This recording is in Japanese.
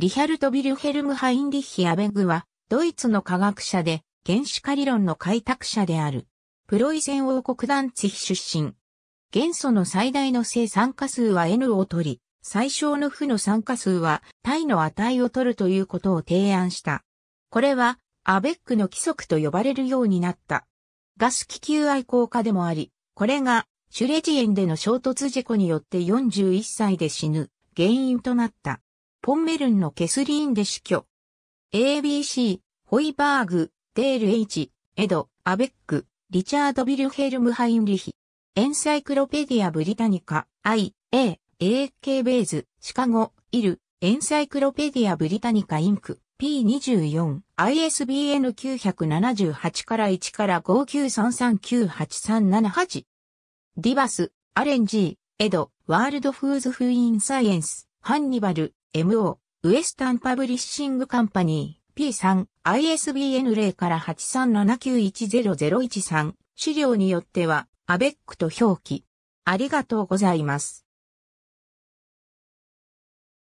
リヒャルト・ビルヘルム・ハインリッヒ・アベグは、ドイツの科学者で、原子化理論の開拓者である。プロイセン王国団地出身。元素の最大の正酸化数は N を取り、最小の負の酸化数は体の値を取るということを提案した。これは、アベックの規則と呼ばれるようになった。ガス気球愛好家でもあり、これが、シュレジエンでの衝突事故によって41歳で死ぬ原因となった。ポンメルンのケスリーンで死去。ABC、ホイバーグ、デール H、エド、アベック、リチャード・ビルヘルム・ハインリヒ。エンサイクロペディア・ブリタニカ、I、A、AK ベイズ、シカゴ、イル、エンサイクロペディア・ブリタニカ・インク、P24、ISBN 978から1から593398378。ディバス、アレンジー、エド、ワールドフーズ・フー・イン・サイエンス、ハンニバル、MO、ウエスタンパブリッシングカンパニー、P3、ISBN 0から837910013、資料によっては、アベックと表記。ありがとうございます。